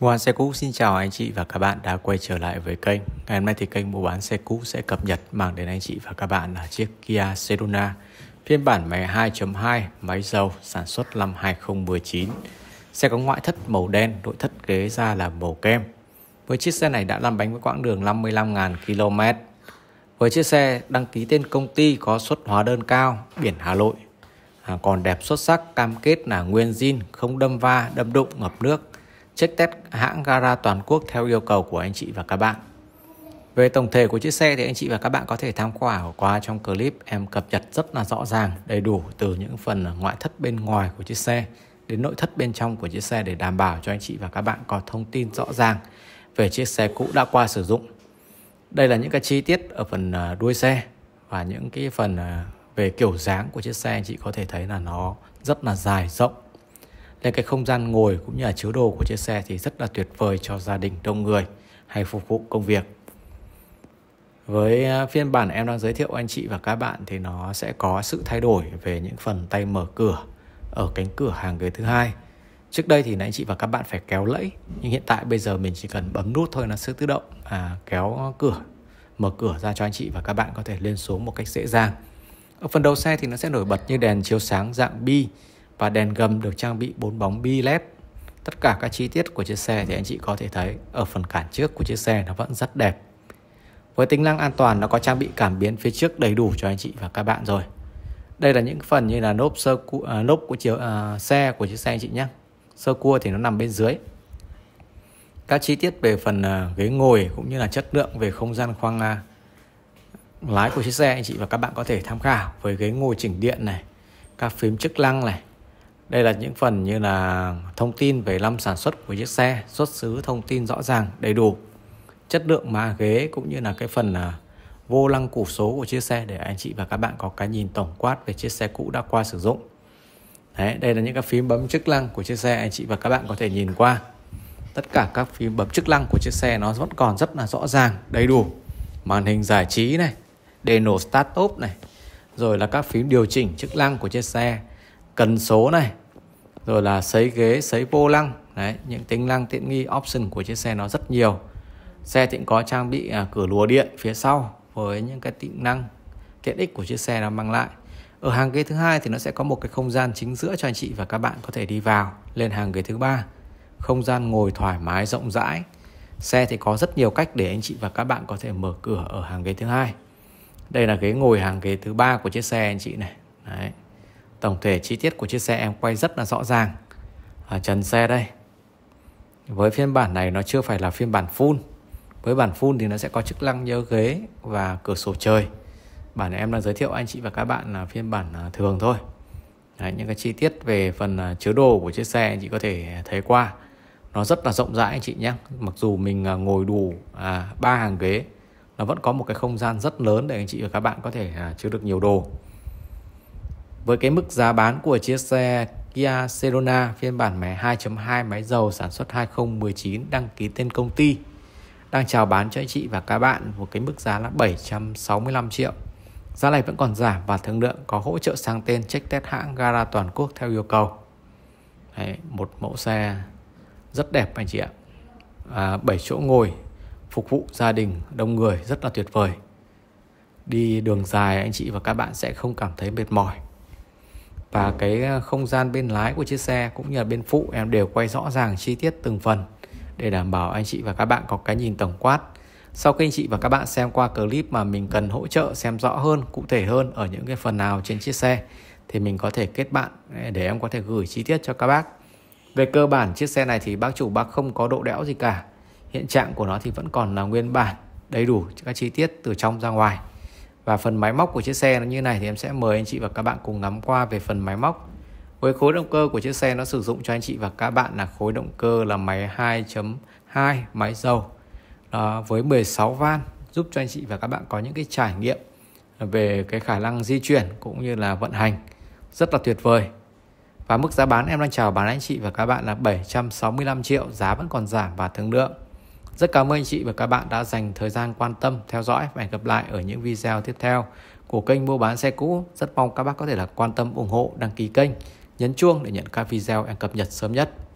Ngoan xe cũ xin chào anh chị và các bạn đã quay trở lại với kênh. Ngày hôm nay thì kênh mua bán xe cũ sẽ cập nhật mang đến anh chị và các bạn là chiếc Kia Sedona phiên bản máy 2.2 máy dầu sản xuất năm 2019. Xe có ngoại thất màu đen, nội thất ghế da là màu kem. Với chiếc xe này đã lăn bánh với quãng đường 55.000 km. Với chiếc xe đăng ký tên công ty có xuất hóa đơn cao, biển Hà Nội. À, còn đẹp xuất sắc, cam kết là nguyên zin, không đâm va, đâm đụng, ngập nước check test hãng gara toàn quốc theo yêu cầu của anh chị và các bạn. Về tổng thể của chiếc xe thì anh chị và các bạn có thể tham khảo qua trong clip em cập nhật rất là rõ ràng, đầy đủ từ những phần ngoại thất bên ngoài của chiếc xe đến nội thất bên trong của chiếc xe để đảm bảo cho anh chị và các bạn có thông tin rõ ràng về chiếc xe cũ đã qua sử dụng. Đây là những cái chi tiết ở phần à, đuôi xe và những cái phần à, về kiểu dáng của chiếc xe anh chị có thể thấy là nó rất là dài rộng lên cái không gian ngồi cũng như là chiếu đồ của chiếc xe thì rất là tuyệt vời cho gia đình đông người hay phục vụ công việc. Với à, phiên bản em đang giới thiệu anh chị và các bạn thì nó sẽ có sự thay đổi về những phần tay mở cửa ở cánh cửa hàng ghế thứ hai. Trước đây thì anh chị và các bạn phải kéo lẫy nhưng hiện tại bây giờ mình chỉ cần bấm nút thôi nó sẽ tự động à, kéo cửa mở cửa ra cho anh chị và các bạn có thể lên xuống một cách dễ dàng. Ở phần đầu xe thì nó sẽ nổi bật như đèn chiếu sáng dạng bi và đèn gầm được trang bị 4 bóng bi led. Tất cả các chi tiết của chiếc xe thì anh chị có thể thấy ở phần cản trước của chiếc xe nó vẫn rất đẹp. Với tính năng an toàn nó có trang bị cảm biến phía trước đầy đủ cho anh chị và các bạn rồi. Đây là những phần như là lốp sơ cu, à, lốp của chiếc à, xe của chiếc xe anh chị nhé. Sơ cua thì nó nằm bên dưới. Các chi tiết về phần à, ghế ngồi cũng như là chất lượng về không gian khoang à, lái của chiếc xe anh chị và các bạn có thể tham khảo với ghế ngồi chỉnh điện này, các phím chức năng này, đây là những phần như là thông tin về năm sản xuất của chiếc xe, xuất xứ thông tin rõ ràng, đầy đủ, chất lượng mà ghế cũng như là cái phần là vô lăng củ số của chiếc xe để anh chị và các bạn có cái nhìn tổng quát về chiếc xe cũ đã qua sử dụng. Đấy, đây là những cái phím bấm chức năng của chiếc xe anh chị và các bạn có thể nhìn qua. Tất cả các phím bấm chức năng của chiếc xe nó vẫn còn rất là rõ ràng, đầy đủ. Màn hình giải trí này, đèn nổ start up này, rồi là các phím điều chỉnh chức năng của chiếc xe, cần số này rồi là sấy ghế sấy vô lăng đấy những tính năng tiện nghi option của chiếc xe nó rất nhiều xe thì cũng có trang bị à, cửa lùa điện phía sau với những cái tính năng tiện ích của chiếc xe nó mang lại ở hàng ghế thứ hai thì nó sẽ có một cái không gian chính giữa cho anh chị và các bạn có thể đi vào lên hàng ghế thứ ba không gian ngồi thoải mái rộng rãi xe thì có rất nhiều cách để anh chị và các bạn có thể mở cửa ở hàng ghế thứ hai đây là ghế ngồi hàng ghế thứ ba của chiếc xe anh chị này đấy tổng thể chi tiết của chiếc xe em quay rất là rõ ràng ở trần xe đây với phiên bản này nó chưa phải là phiên bản full với bản full thì nó sẽ có chức năng nhớ ghế và cửa sổ trời bản này em đang giới thiệu anh chị và các bạn là phiên bản à, thường thôi Đấy, những cái chi tiết về phần à, chứa đồ của chiếc xe anh chị có thể thấy qua nó rất là rộng rãi anh chị nhé mặc dù mình à, ngồi đủ ba à, hàng ghế nó vẫn có một cái không gian rất lớn để anh chị và các bạn có thể à, chứa được nhiều đồ với cái mức giá bán của chiếc xe Kia Sedona phiên bản máy 2.2 máy dầu sản xuất 2019 đăng ký tên công ty đang chào bán cho anh chị và các bạn một cái mức giá là 765 triệu. Giá này vẫn còn giảm và thương lượng có hỗ trợ sang tên check test hãng gara toàn quốc theo yêu cầu. Đấy, một mẫu xe rất đẹp anh chị ạ. À, 7 chỗ ngồi, phục vụ gia đình đông người rất là tuyệt vời. Đi đường dài anh chị và các bạn sẽ không cảm thấy mệt mỏi và cái ờ, không gian bên lái của chiếc xe cũng như là bên phụ em đều quay rõ ràng chi tiết từng phần để đảm bảo anh chị và các bạn có cái nhìn tổng quát. Sau khi anh chị và các bạn xem qua clip mà mình cần hỗ trợ xem rõ hơn, cụ thể hơn ở những cái phần nào trên chiếc xe thì mình có thể kết bạn để em có thể gửi chi tiết cho các bác. Về cơ bản chiếc xe này thì bác chủ bác không có độ đẽo gì cả. Hiện trạng của nó thì vẫn còn là nguyên bản, đầy đủ các chi tiết từ trong ra ngoài và phần máy móc của chiếc xe nó như này thì em sẽ mời anh chị và các bạn cùng ngắm qua về phần máy móc với khối động cơ của chiếc xe nó sử dụng cho anh chị và các bạn là khối động cơ là máy 2.2 máy dầu à, với 16 van giúp cho anh chị và các bạn có những cái trải nghiệm về cái khả năng di chuyển cũng như là vận hành rất là tuyệt vời và mức giá bán em đang chào bán anh chị và các bạn là 765 triệu giá vẫn còn giảm và thương lượng rất cảm ơn anh chị và các bạn đã dành thời gian quan tâm, theo dõi và hẹn gặp lại ở những video tiếp theo của kênh Mua bán xe cũ. Rất mong các bác có thể là quan tâm, ủng hộ, đăng ký kênh, nhấn chuông để nhận các video em cập nhật sớm nhất.